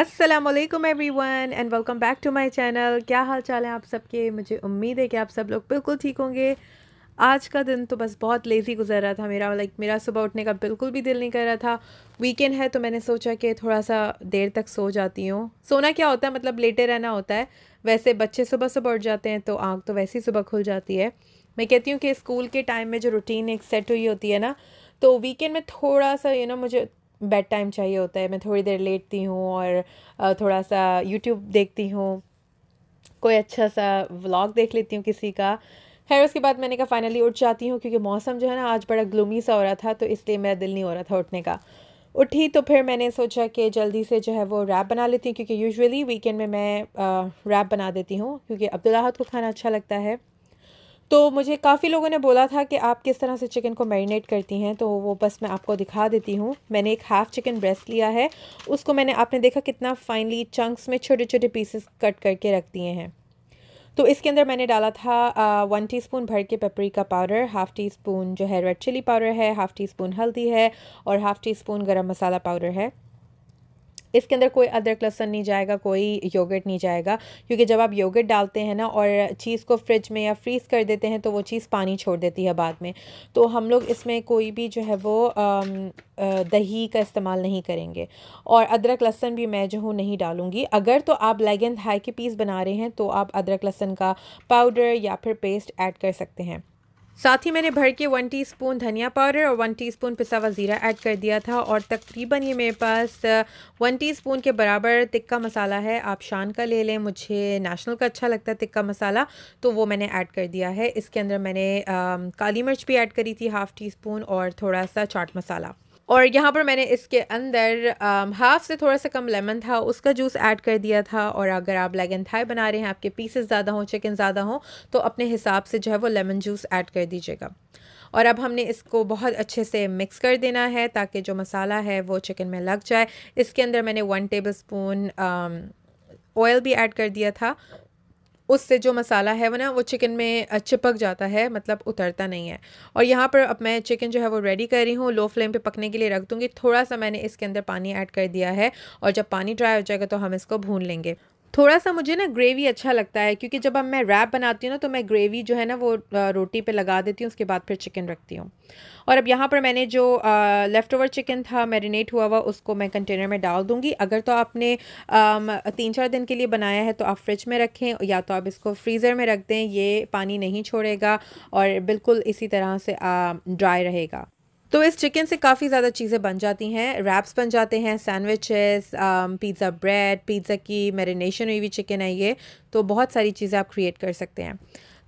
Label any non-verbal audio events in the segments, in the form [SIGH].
Aslam everyone and welcome back to my channel क्या हाल चाल है आप सबके मुझे उम्मीद है कि आप सब लोग बिल्कुल ठीक होंगे आज का दिन तो बस बहुत लेज़ी गुजर रहा था मेरा लाइक मेरा सुबह उठने का बिल्कुल भी दिल नहीं कर रहा था वीकेंड है तो मैंने सोचा कि थोड़ा सा देर तक सो जाती हूँ सोना क्या होता है मतलब लेटे रहना होता है वैसे बच्चे सुबह सुबह उठ जाते हैं तो आँख तो वैसे ही सुबह खुल जाती है मैं कहती हूँ कि स्कूल के टाइम में जो रूटीन एक सेट हुई होती है ना तो वीकेंड में थोड़ा सा यू नो मुझे बेड टाइम चाहिए होता है मैं थोड़ी देर लेटती हूँ और थोड़ा सा यूट्यूब देखती हूँ कोई अच्छा सा व्लॉग देख लेती हूँ किसी का खैर उसके बाद मैंने कहा फाइनली उठ जाती हूँ क्योंकि मौसम जो है ना आज बड़ा ग्लूमी सा हो रहा था तो इसलिए मेरा दिल नहीं हो रहा था उठने का उठी तो फिर मैंने सोचा कि जल्दी से जो है वो रैप बना लेती हूँ क्योंकि यूजुअली वीकेंड में मैं रैप बना देती हूँ क्योंकि अब्दुल्लाहत को खाना अच्छा लगता है तो मुझे काफ़ी लोगों ने बोला था कि आप किस तरह से चिकन को मैरिनेट करती हैं तो वो बस मैं आपको दिखा देती हूँ मैंने एक हाफ़ चिकन ब्रेस्ट लिया है उसको मैंने आपने देखा कितना फाइनली चंक्स में छोटे छोटे पीसेस कट करके रख दिए हैं तो इसके अंदर मैंने डाला था आ, वन टीस्पून भर के का पाउडर हाफ़ टी स्पून जो है रेड चिली पाउडर है हाफ़ टी स्पून हल्दी है और हाफ़ टी स्पून गर्म मसाला पाउडर है इसके अंदर कोई अदरक लहसन नहीं जाएगा कोई योगर्ट नहीं जाएगा क्योंकि जब आप योगर्ट डालते हैं ना और चीज़ को फ्रिज में या फ्रीज़ कर देते हैं तो वो चीज़ पानी छोड़ देती है बाद में तो हम लोग इसमें कोई भी जो है वो दही का इस्तेमाल नहीं करेंगे और अदरक लहसन भी मैं जो हूँ नहीं डालूँगी अगर तो आप लेग एंड हाई के पीस बना रहे हैं तो आप अदरक लहसन का पाउडर या फिर पेस्ट ऐड कर सकते हैं साथ ही मैंने भर के वन टीस्पून धनिया पाउडर और वन टीस्पून पिसा हुआ ज़ीरा ऐड कर दिया था और तकरीबन ये मेरे पास वन uh, टीस्पून के बराबर टिक्का मसाला है आप शान का ले लें मुझे नेशनल का अच्छा लगता है टिक्का मसाला तो वो मैंने ऐड कर दिया है इसके अंदर मैंने आ, um, काली मिर्च भी ऐड करी थी हाफ़ टी स्पून और थोड़ा सा चाट मसाला और यहाँ पर मैंने इसके अंदर हाफ से थोड़ा सा कम लेमन था उसका जूस ऐड कर दिया था और अगर आप लेगन थाई बना रहे हैं आपके पीसेस ज़्यादा हों चिकन ज़्यादा हों तो अपने हिसाब से जो है वो लेमन जूस ऐड कर दीजिएगा और अब हमने इसको बहुत अच्छे से मिक्स कर देना है ताकि जो मसाला है वो चिकन में लग जाए इसके अंदर मैंने वन टेबल स्पून ऑयल भी ऐड कर दिया था उससे जो मसाला है वो ना वो चिकन में चिपक जाता है मतलब उतरता नहीं है और यहाँ पर अब मैं चिकन जो है वो रेडी कर रही हूँ लो फ्लेम पे पकने के लिए रख दूँगी थोड़ा सा मैंने इसके अंदर पानी ऐड कर दिया है और जब पानी ड्राई हो जाएगा तो हम इसको भून लेंगे थोड़ा सा मुझे ना ग्रेवी अच्छा लगता है क्योंकि जब अब मैं रैप बनाती हूँ ना तो मैं ग्रेवी जो है ना वो रोटी पे लगा देती हूँ उसके बाद फिर चिकन रखती हूँ और अब यहाँ पर मैंने जो लेफ़्ट ओवर चिकन था मैरिनेट हुआ हुआ उसको मैं कंटेनर में डाल दूँगी अगर तो आपने तीन चार दिन के लिए बनाया है तो आप फ्रिज में रखें या तो आप इसको फ्रीज़र में रख दें ये पानी नहीं छोड़ेगा और बिल्कुल इसी तरह से ड्राई रहेगा तो इस चिकन से काफ़ी ज़्यादा चीज़ें बन जाती हैं रैप्स बन जाते हैं सैंडविचेस पिज़्ज़ा ब्रेड पिज़्ज़ा की मेरीनेशन हुई हुई चिकन है ये तो बहुत सारी चीज़ें आप क्रिएट कर सकते हैं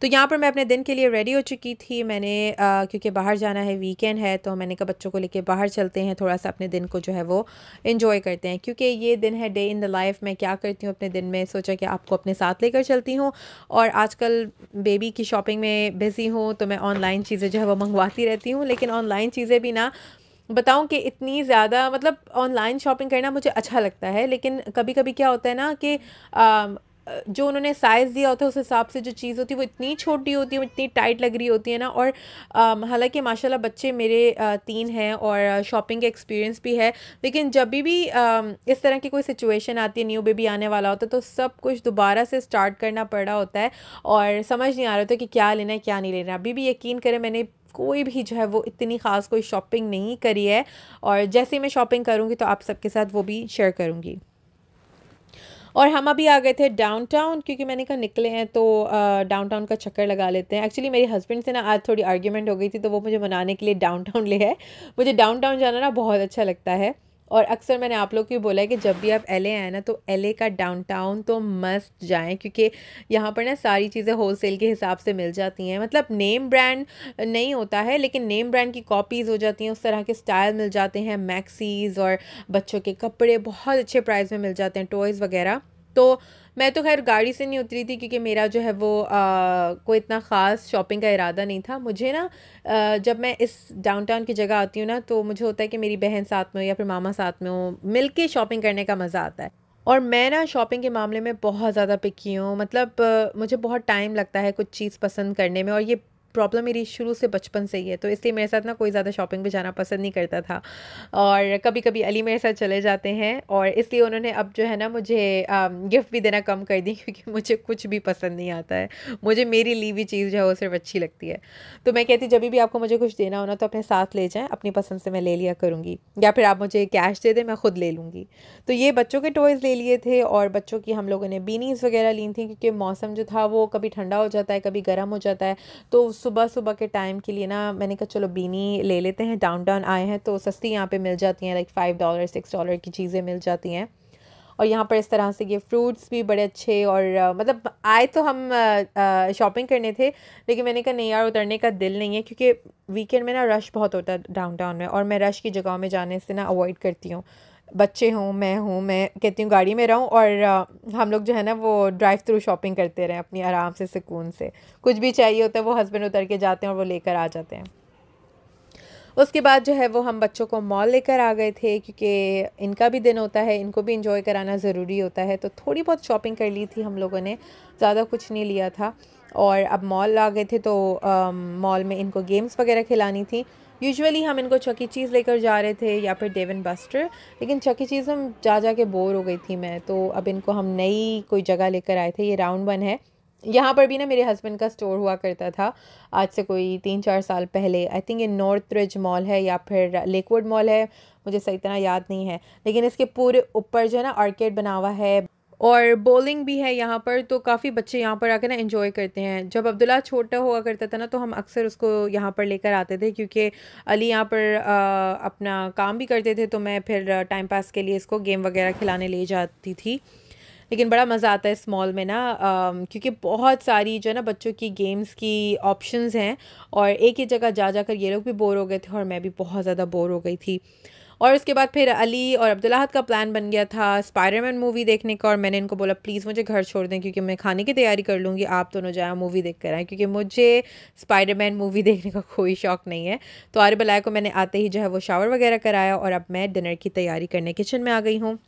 तो यहाँ पर मैं अपने दिन के लिए रेडी हो चुकी थी मैंने क्योंकि बाहर जाना है वीकेंड है तो मैंने कहा बच्चों को लेके बाहर चलते हैं थोड़ा सा अपने दिन को जो है वो इन्जॉय करते हैं क्योंकि ये दिन है डे इन द लाइफ मैं क्या करती हूँ अपने दिन में सोचा कि आपको अपने साथ लेकर चलती हूँ और आजकल बेबी की शॉपिंग में बिज़ी हूँ तो मैं ऑनलाइन चीज़ें जो है वो मंगवाती रहती हूँ लेकिन ऑनलाइन चीज़ें भी ना बताऊं कि इतनी ज़्यादा मतलब ऑनलाइन शॉपिंग करना मुझे अच्छा लगता है लेकिन कभी कभी क्या होता है ना कि जो उन्होंने साइज़ दिया होता है उस हिसाब से जो चीज़ होती है वो इतनी छोटी होती है इतनी टाइट लग रही होती है ना और हालांकि माशाल्लाह बच्चे मेरे तीन हैं और शॉपिंग का एक्सपीरियंस भी है लेकिन जब भी भी इस तरह की कोई सिचुएशन आती है न्यू बेबी आने वाला होता है तो सब कुछ दोबारा से स्टार्ट करना पड़ रहा होता है और समझ नहीं आ रहा होता कि क्या लेना है क्या नहीं लेना अभी भी यकीन करें मैंने कोई भी जो है वो इतनी ख़ास कोई शॉपिंग नहीं करी है और जैसे ही मैं शॉपिंग करूँगी तो आप सबके साथ वो भी शेयर करूँगी और हम अभी आ गए थे डाउनटाउन क्योंकि मैंने कहा निकले हैं तो डाउनटाउन का चक्कर लगा लेते हैं एक्चुअली मेरे हस्बैंड से ना आज थोड़ी आर्ग्यूमेंट हो गई थी तो वो मुझे मनाने के लिए डाउनटाउन ले है मुझे डाउनटाउन जाना ना बहुत अच्छा लगता है और अक्सर मैंने आप लोग को बोला है कि जब भी आप एल आए ना तो एल का डाउनटाउन तो मस्त जाएं क्योंकि यहाँ पर ना सारी चीज़ें होलसेल के हिसाब से मिल जाती हैं मतलब नेम ब्रांड नहीं होता है लेकिन नेम ब्रांड की कॉपीज़ हो जाती हैं उस तरह के स्टाइल मिल जाते हैं मैक्सीज़ और बच्चों के कपड़े बहुत अच्छे प्राइस में मिल जाते हैं टॉयज़ वगैरह तो मैं तो खैर गाड़ी से नहीं उतरी थी क्योंकि मेरा जो है वो आ, कोई इतना ख़ास शॉपिंग का इरादा नहीं था मुझे ना जब मैं इस डाउनटाउन की जगह आती हूँ ना तो मुझे होता है कि मेरी बहन साथ में हो या फिर मामा साथ में हो मिल के शॉपिंग करने का मज़ा आता है और मैं ना शॉपिंग के मामले में बहुत ज़्यादा पिकी हूँ मतलब मुझे बहुत टाइम लगता है कुछ चीज़ पसंद करने में और ये प्रॉब्लम मेरी शुरू से बचपन से ही है तो इसलिए मेरे साथ ना कोई ज़्यादा शॉपिंग पे जाना पसंद नहीं करता था और कभी कभी अली मेरे साथ चले जाते हैं और इसलिए उन्होंने अब जो है ना मुझे गिफ्ट भी देना कम कर दी क्योंकि मुझे कुछ भी पसंद नहीं आता है मुझे मेरी ली हुई चीज़ जो है वो सिर्फ अच्छी लगती है तो मैं कहती जब भी आपको मुझे कुछ देना होना तो अपने साथ ले जाएँ अपनी पसंद से मैं ले लिया करूँगी या फिर आप मुझे कैश दे दें मैं खुद ले लूँगी तो ये बच्चों के टॉयज़ ले लिए थे और बच्चों की हम लोगों ने बीनीज़ वगैरह ली थी क्योंकि मौसम जो था वो कभी ठंडा हो जाता है कभी गर्म हो जाता है तो सुबह सुबह के टाइम के लिए ना मैंने कहा चलो बीनी ले लेते हैं डाउन टाउन आए हैं तो सस्ती यहाँ पे मिल जाती हैं like five dollar six dollar की चीज़ें मिल जाती हैं और यहाँ पर इस तरह से ये फ्रूट्स भी बड़े अच्छे और आ, मतलब आए तो हम शॉपिंग करने थे लेकिन मैंने कहा नहीं यार उतरने का दिल नहीं है क्योंकि वीकेंड में ना रश बहुत होता है डाउन टाउन में और मैं रश की जगहों में जाने से ना अवॉइड करती हूँ बच्चे हों मैं हूँ मैं कहती हूँ गाड़ी में रहूँ और हम लोग जो है ना वो ड्राइव थ्रू शॉपिंग करते रहें अपनी आराम से सुकून से कुछ भी चाहिए होता है वो हस्बैंड उतर के जाते हैं और वो लेकर आ जाते हैं उसके बाद जो है वो हम बच्चों को मॉल लेकर आ गए थे क्योंकि इनका भी दिन होता है इनको भी इंजॉय कराना ज़रूरी होता है तो थोड़ी बहुत शॉपिंग कर ली थी हम लोगों ने ज़्यादा कुछ नहीं लिया था और अब मॉल आ गए थे तो मॉल में इनको गेम्स वगैरह खिलानी थी यूजुअली हम इनको चकी चीज़ e. लेकर जा रहे थे या फिर डेवन बस्टर लेकिन चकी चीज़ e. हम जा जा के बोर हो गई थी मैं तो अब इनको हम नई कोई जगह लेकर आए थे ये राउंड वन है यहाँ पर भी ना मेरे हस्बैंड का स्टोर हुआ करता था आज से कोई तीन चार साल पहले आई थिंक ये नॉर्थ रिज मॉल है या फिर लेकवुड मॉल है मुझे सही तरह याद नहीं है लेकिन इसके पूरे ऊपर जो है ना आर्केड बना हुआ है और बॉलिंग भी है यहाँ पर तो काफ़ी बच्चे यहाँ पर आकर ना इन्जॉय करते हैं जब अब्दुल्ला छोटा हुआ करता था ना तो हम अक्सर उसको यहाँ पर लेकर आते थे क्योंकि अली यहाँ पर आ, अपना काम भी करते थे तो मैं फिर टाइम पास के लिए इसको गेम वगैरह खिलाने ले जाती थी लेकिन बड़ा मज़ा आता है इस मॉल में ना क्योंकि बहुत सारी जो है ना बच्चों की गेम्स की ऑप्शंस हैं और एक ही जगह जा जाकर ये लोग भी बोर हो गए थे और मैं भी बहुत ज़्यादा बोर हो गई थी और उसके बाद फिर अली और अब्दुल्लाहत का प्लान बन गया था स्पायरमैन मूवी देखने का और मैंने इनको बोला प्लीज़ मुझे घर छोड़ दें क्योंकि मैं खाने की तैयारी कर लूँगी आप दोनों जाए मूवी देख कर आएँ क्योंकि मुझे स्पाइडरमैन मूवी [LAUGHS] देखने का कोई शौक नहीं है तो आरिबलाय को मैंने आते ही जो है वो शावर वगैरह कराया और अब मैं डिनर की तैयारी करने किचन में आ गई हूँ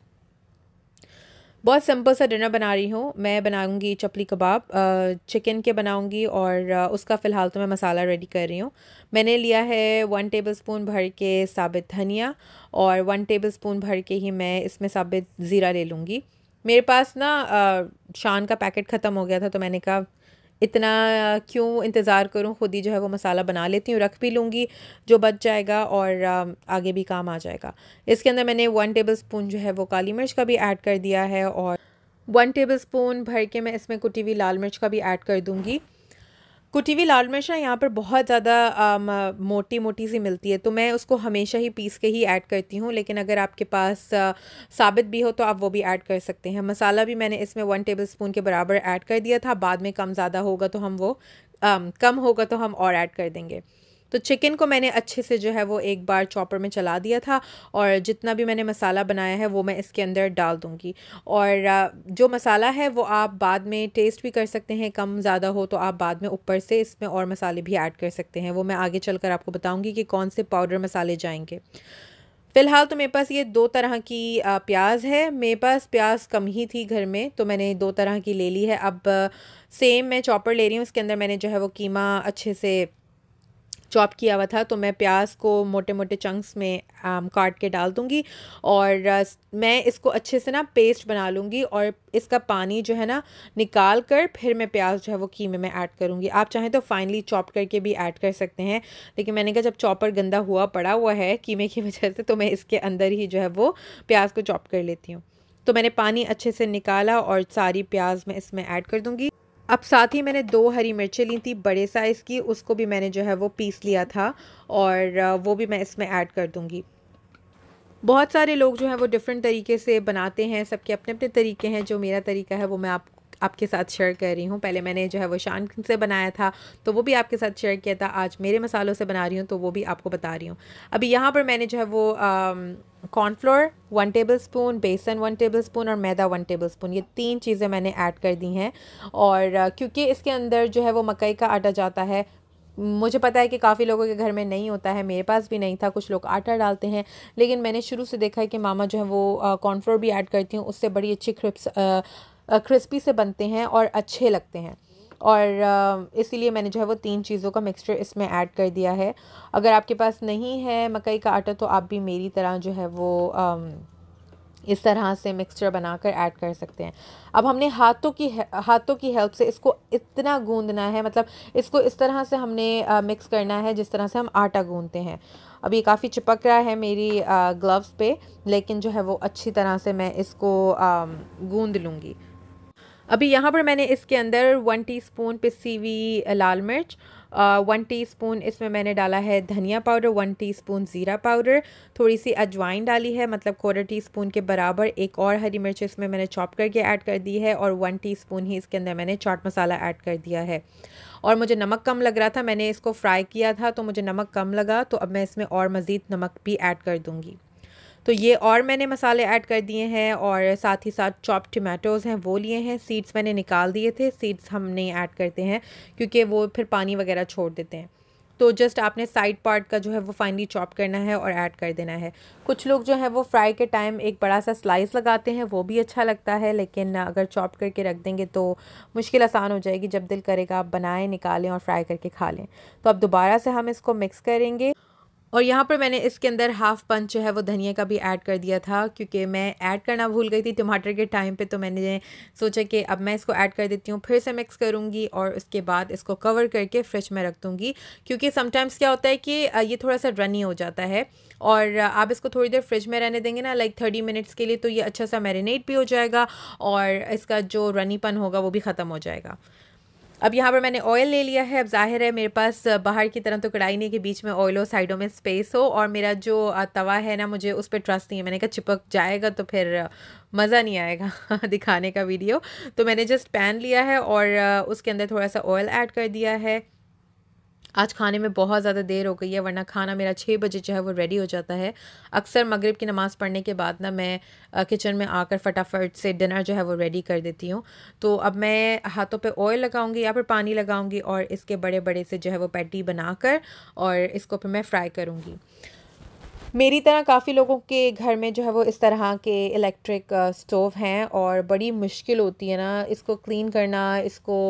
बहुत सिंपल सा डिनर बना रही हूँ मैं बनाऊँगी चपली कबाब चिकन के बनाऊँगी और उसका फ़िलहाल तो मैं मसाला रेडी कर रही हूँ मैंने लिया है वन टेबल स्पून भर के साबित धनिया और वन टेबल स्पून भर के ही मैं इसमें साबित ज़ीरा ले लूँगी मेरे पास ना शान का पैकेट ख़त्म हो गया था तो मैंने कहा इतना क्यों इंतज़ार करूँ ख़ुद ही जो है वो मसाला बना लेती हूँ रख भी लूँगी जो बच जाएगा और आगे भी काम आ जाएगा इसके अंदर मैंने वन टेबल स्पून जो है वो काली मिर्च का भी ऐड कर दिया है और वन टेबल स्पून भर के मैं इसमें कुटी हुई लाल मिर्च का भी ऐड कर दूँगी कुटी हुई लाल मिर्च ना यहाँ पर बहुत ज़्यादा मोटी मोटी सी मिलती है तो मैं उसको हमेशा ही पीस के ही ऐड करती हूँ लेकिन अगर आपके पास आ, साबित भी हो तो आप वो भी ऐड कर सकते हैं मसाला भी मैंने इसमें वन टेबल स्पून के बराबर ऐड कर दिया था बाद में कम ज़्यादा होगा तो हम वो आ, कम होगा तो हम और ऐड कर देंगे तो चिकन को मैंने अच्छे से जो है वो एक बार चॉपर में चला दिया था और जितना भी मैंने मसाला बनाया है वो मैं इसके अंदर डाल दूँगी और जो मसाला है वो आप बाद में टेस्ट भी कर सकते हैं कम ज़्यादा हो तो आप बाद में ऊपर से इसमें और मसाले भी ऐड कर सकते हैं वो मैं आगे चल कर आपको बताऊँगी कि कौन से पाउडर मसाले जाएँगे फ़िलहाल तो मेरे पास ये दो तरह की प्याज है मेरे पास प्याज कम ही थी घर में तो मैंने दो तरह की ले ली है अब सेम मैं चॉपर ले रही हूँ इसके अंदर मैंने जो है वो कीमा अच्छे से चॉप किया हुआ था तो मैं प्याज को मोटे मोटे चंक्स में आम, um, काट के डाल दूँगी और uh, मैं इसको अच्छे से ना पेस्ट बना लूँगी और इसका पानी जो है ना निकाल कर फिर मैं प्याज जो है वो कीमे में ऐड करूँगी आप चाहें तो फाइनली चॉप करके भी ऐड कर सकते हैं लेकिन मैंने कहा जब चॉपर गंदा हुआ पड़ा हुआ है कीमे की [LAUGHS] वजह से तो मैं इसके अंदर ही जो है वो प्याज को चॉप कर लेती हूँ तो मैंने पानी अच्छे से निकाला और सारी प्याज मैं इसमें ऐड कर दूँगी अब साथ ही मैंने दो हरी मिर्चें ली थी बड़े साइज़ की उसको भी मैंने जो है वो पीस लिया था और वो भी मैं इसमें ऐड कर दूँगी बहुत सारे लोग जो है वो डिफरेंट तरीके से बनाते हैं सबके अपने अपने तरीके हैं जो मेरा तरीका है वो मैं आपको आपके साथ शेयर कर रही हूँ पहले मैंने जो है वो शान से बनाया था तो वो भी आपके साथ शेयर किया था आज मेरे मसालों से बना रही हूँ तो वो भी आपको बता रही हूँ अभी यहाँ पर मैंने जो है वो कॉर्नफ्लोर वन टेबल स्पून बेसन वन टेबल स्पून और मैदा वन टेबल स्पून ये तीन चीज़ें मैंने ऐड कर दी हैं और क्योंकि इसके अंदर जो है वो मकई का आटा जाता है मुझे पता है कि काफ़ी लोगों के घर में नहीं होता है मेरे पास भी नहीं था कुछ लोग आटा डालते हैं लेकिन मैंने शुरू से देखा है कि मामा जो है वो कॉर्नफ्लोर भी ऐड करती हूँ उससे बड़ी अच्छी क्रिप्स क्रिस्पी से बनते हैं और अच्छे लगते हैं और इसीलिए मैंने जो है वो तीन चीज़ों का मिक्सचर इसमें ऐड कर दिया है अगर आपके पास नहीं है मकई का आटा तो आप भी मेरी तरह जो है वो इस तरह से मिक्सचर बनाकर ऐड कर सकते हैं अब हमने हाथों की हाथों की हेल्प से इसको इतना गूंदना है मतलब इसको इस तरह से हमने मिक्स करना है जिस तरह से हम आटा गूंदते हैं अब ये काफ़ी चिपक रहा है मेरी ग्लव्स पे लेकिन जो है वो अच्छी तरह से मैं इसको गूंद लूँगी अभी यहाँ पर मैंने इसके अंदर वन टीस्पून पिसी हुई लाल मिर्च वन टीस्पून इसमें मैंने डाला है धनिया पाउडर वन टीस्पून ज़ीरा पाउडर थोड़ी सी अजवाइन डाली है मतलब क्वार्टर स्पून के बराबर एक और हरी मिर्च इसमें मैंने चॉप करके ऐड कर दी है और वन टीस्पून ही इसके अंदर मैंने चाट मसाला ऐड कर दिया है और मुझे नमक कम लग रहा था मैंने इसको फ्राई किया था तो मुझे नमक कम लगा तो अब मैं इसमें और मज़ीद नमक भी ऐड कर दूँगी तो ये और मैंने मसाले ऐड कर दिए हैं और साथ ही साथ चॉप टमाटोज़ हैं वो लिए हैं सीड्स मैंने निकाल दिए थे सीड्स हम नहीं ऐड करते हैं क्योंकि वो फिर पानी वगैरह छोड़ देते हैं तो जस्ट आपने साइड पार्ट का जो है वो फाइनली चॉप करना है और ऐड कर देना है कुछ लोग जो है वो फ्राई के टाइम एक बड़ा सा स्लाइस लगाते हैं वो भी अच्छा लगता है लेकिन अगर चॉप करके रख देंगे तो मुश्किल आसान हो जाएगी जब दिल करेगा आप बनाएं निकालें और फ्राई करके खा लें तो अब दोबारा से हम इसको मिक्स करेंगे और यहाँ पर मैंने इसके अंदर हाफ पंच जो है वो धनिया का भी ऐड कर दिया था क्योंकि मैं ऐड करना भूल गई थी टमाटर के टाइम पे तो मैंने सोचा कि अब मैं इसको ऐड कर देती हूँ फिर से मिक्स करूँगी और उसके बाद इसको कवर करके फ्रिज में रख दूँगी क्योंकि समटाइम्स क्या होता है कि ये थोड़ा सा रनी हो जाता है और आप इसको थोड़ी देर फ्रिज में रहने देंगे ना लाइक थर्टी मिनट्स के लिए तो ये अच्छा सा मैरिनेट भी हो जाएगा और इसका जो रनीपन होगा वो भी ख़त्म हो जाएगा अब यहाँ पर मैंने ऑयल ले लिया है अब जाहिर है मेरे पास बाहर की तरह तो कढ़ाई नहीं कि बीच में ऑयल हो साइडों में स्पेस हो और मेरा जो तवा है ना मुझे उस पर ट्रस्ट नहीं है मैंने कहा चिपक जाएगा तो फिर मज़ा नहीं आएगा [LAUGHS] दिखाने का वीडियो तो मैंने जस्ट पैन लिया है और उसके अंदर थोड़ा सा ऑयल ऐड कर दिया है आज खाने में बहुत ज़्यादा देर हो गई है वरना खाना मेरा छः बजे जो है वो रेडी हो जाता है अक्सर मगरिब की नमाज़ पढ़ने के बाद ना मैं किचन में आकर फटाफट से डिनर जो है वो रेडी कर देती हूँ तो अब मैं हाथों पे ऑयल लगाऊंगी या फिर पानी लगाऊंगी और इसके बड़े बड़े से जो है वो पैटी बनाकर और इसको फिर मैं फ्राई करूँगी मेरी तरह काफ़ी लोगों के घर में जो है वो इस तरह के इलेक्ट्रिक स्टोव हैं और बड़ी मुश्किल होती है ना इसको क्लीन करना इसको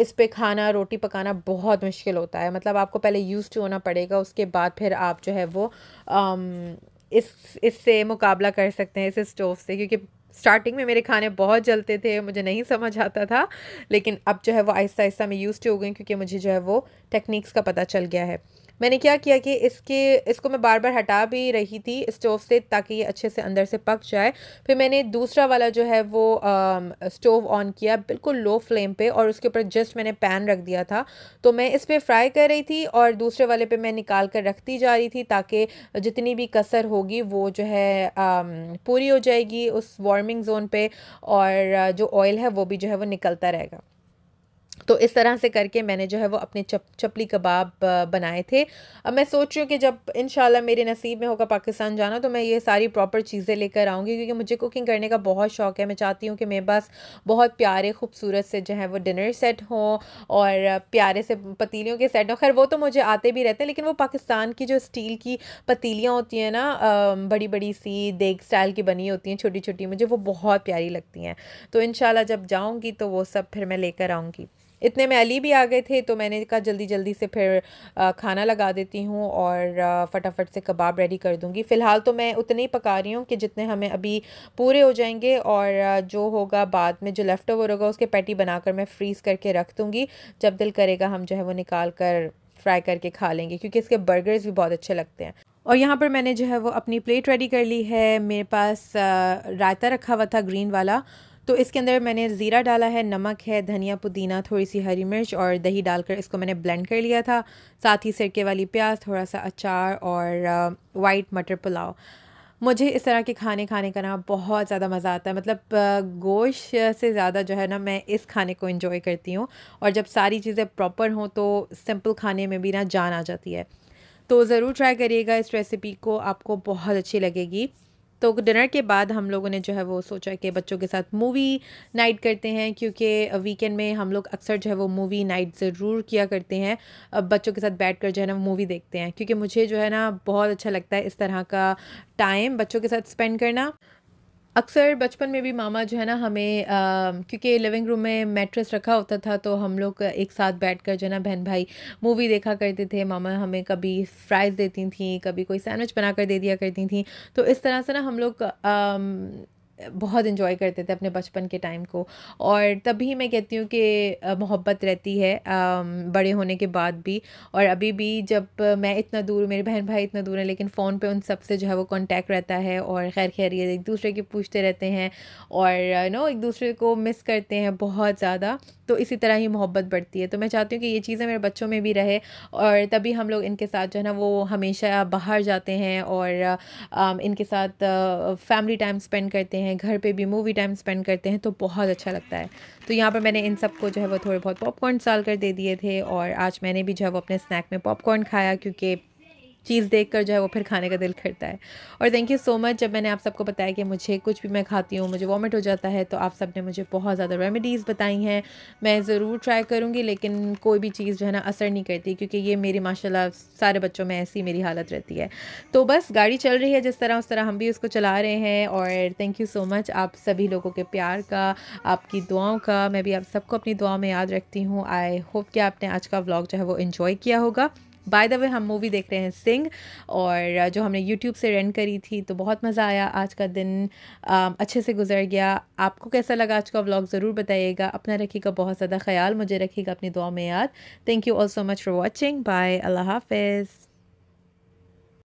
इस पर खाना रोटी पकाना बहुत मुश्किल होता है मतलब आपको पहले यूज़ टू होना पड़ेगा उसके बाद फिर आप जो है वो आम, इस इससे मुकाबला कर सकते हैं इस स्टोव से क्योंकि स्टार्टिंग में मेरे खाने बहुत जलते थे मुझे नहीं समझ आता था लेकिन अब जो है वो आहिस्ता आहिस्ता मैं यूज़ टू हो गई क्योंकि मुझे जो है वो टेक्निक्स का पता चल गया है मैंने क्या किया कि इसके इसको मैं बार बार हटा भी रही थी स्टोव से ताकि ये अच्छे से अंदर से पक जाए फिर मैंने दूसरा वाला जो है वो स्टोव ऑन किया बिल्कुल लो फ्लेम पे और उसके ऊपर जस्ट मैंने पैन रख दिया था तो मैं इस पर फ्राई कर रही थी और दूसरे वाले पे मैं निकाल कर रखती जा रही थी ताकि जितनी भी कसर होगी वो जो है पूरी हो जाएगी उस वार्मिंग जोन पर और जो ऑयल है वो भी जो है वो निकलता रहेगा तो इस तरह से करके मैंने जो है वो अपने चप चपली कबाब बनाए थे अब मैं सोच रही हूँ कि जब इन मेरे नसीब में होगा पाकिस्तान जाना तो मैं ये सारी प्रॉपर चीज़ें लेकर आऊँगी क्योंकि मुझे कुकिंग करने का बहुत शौक है मैं चाहती हूँ कि मेरे पास बहुत प्यारे खूबसूरत से जो है वो डिनर सेट हों और प्यारे से पतीलियों के सेट हों खैर वो तो मुझे आते भी रहते हैं लेकिन वो पाकिस्तान की जो स्टील की पतीलियाँ होती हैं ना बड़ी बड़ी सी देख स्टाइल की बनी होती हैं छोटी छोटी मुझे वो बहुत प्यारी लगती हैं तो इन जब जाऊँगी तो वो सब फिर मैं लेकर आऊँगी इतने में अली भी आ गए थे तो मैंने कहा जल्दी जल्दी से फिर खाना लगा देती हूँ और फटाफट से कबाब रेडी कर दूँगी फ़िलहाल तो मैं उतने ही पका रही हूँ कि जितने हमें अभी पूरे हो जाएंगे और जो होगा बाद में जो लेफ़्ट ओवर होगा उसके पैटी बनाकर मैं फ्रीज़ करके रख दूँगी जब दिल करेगा हम जो है वो निकाल कर फ्राई करके खा लेंगे क्योंकि इसके बर्गर्स भी बहुत अच्छे लगते हैं और यहाँ पर मैंने जो है वो अपनी प्लेट रेडी कर ली है मेरे पास रायता रखा हुआ था ग्रीन वाला तो इसके अंदर मैंने ज़ीरा डाला है नमक है धनिया पुदीना थोड़ी सी हरी मिर्च और दही डालकर इसको मैंने ब्लेंड कर लिया था साथ ही सिरके वाली प्याज थोड़ा सा अचार और वाइट मटर पुलाव मुझे इस तरह के खाने खाने का ना बहुत ज़्यादा मज़ा आता है मतलब गोश से ज़्यादा जो है ना मैं इस खाने को इन्जॉय करती हूँ और जब सारी चीज़ें प्रॉपर हों तो सिंपल खाने में भी ना जान आ जाती है तो ज़रूर ट्राई करिएगा इस रेसिपी को आपको बहुत अच्छी लगेगी तो डिनर के बाद हम लोगों ने जो है वो सोचा कि बच्चों के साथ मूवी नाइट करते हैं क्योंकि वीकेंड में हम लोग अक्सर जो है वो मूवी नाइट ज़रूर किया करते हैं अब बच्चों के साथ बैठ कर जो है ना मूवी देखते हैं क्योंकि मुझे जो है ना बहुत अच्छा लगता है इस तरह का टाइम बच्चों के साथ स्पेंड करना अक्सर बचपन में भी मामा जो है ना हमें क्योंकि लिविंग रूम में मैट्रेस रखा होता था तो हम लोग एक साथ बैठ कर जो है ना बहन भाई मूवी देखा करते थे मामा हमें कभी फ्राइज़ देती थी कभी कोई सैंडविच बनाकर दे दिया करती थी तो इस तरह से ना हम लोग बहुत इन्जॉय करते थे अपने बचपन के टाइम को और तभी मैं कहती हूँ कि मोहब्बत रहती है बड़े होने के बाद भी और अभी भी जब मैं इतना दूर मेरे बहन भाई इतना दूर हैं लेकिन फ़ोन पे उन सब से जो है वो कांटेक्ट रहता है और खैर खैरियत एक दूसरे के पूछते रहते हैं और नो एक दूसरे को मिस करते हैं बहुत ज़्यादा तो इसी तरह ही मोहब्बत बढ़ती है तो मैं चाहती हूँ कि ये चीज़ें मेरे बच्चों में भी रहे और तभी हम लोग इनके साथ जो है ना वो हमेशा बाहर जाते हैं और इनके साथ फैमिली टाइम स्पेंड करते हैं हैं घर पे भी मूवी टाइम स्पेंड करते हैं तो बहुत अच्छा लगता है तो यहाँ पर मैंने इन सब को जो है वो थोड़े बहुत पॉपकॉर्न साल कर दे दिए थे और आज मैंने भी जो है वो अपने स्नैक में पॉपकॉर्न खाया क्योंकि चीज़ देख कर जो है वो फिर खाने का दिल करता है और थैंक यू सो मच जब मैंने आप सबको बताया कि मुझे कुछ भी मैं खाती हूँ मुझे वॉमिट हो जाता है तो आप सब ने मुझे बहुत ज़्यादा रेमेडीज़ बताई हैं मैं ज़रूर ट्राई करूँगी लेकिन कोई भी चीज़ जो है ना असर नहीं करती क्योंकि ये मेरी माशाल्लाह सारे बच्चों में ऐसी मेरी हालत रहती है तो बस गाड़ी चल रही है जिस तरह उस तरह हम भी उसको चला रहे हैं और थैंक यू सो मच आप सभी लोगों के प्यार का आपकी दुआओं का मैं भी आप सबको अपनी दुआ में याद रखती हूँ आई होप कि आपने आज का व्लॉग जो है वो इन्जॉय किया होगा बाय द वे हम मूवी देख रहे हैं सिंह और जो हमने यूट्यूब से रेंट करी थी तो बहुत मज़ा आया आज का दिन अच्छे से गुजर गया आपको कैसा लगा आज का व्लॉग ज़रूर बताइएगा अपना रखिएगा बहुत ज़्यादा ख्याल मुझे रखिएगा अपनी दुआ में याद thank you all so much for watching bye Allah हाफिज़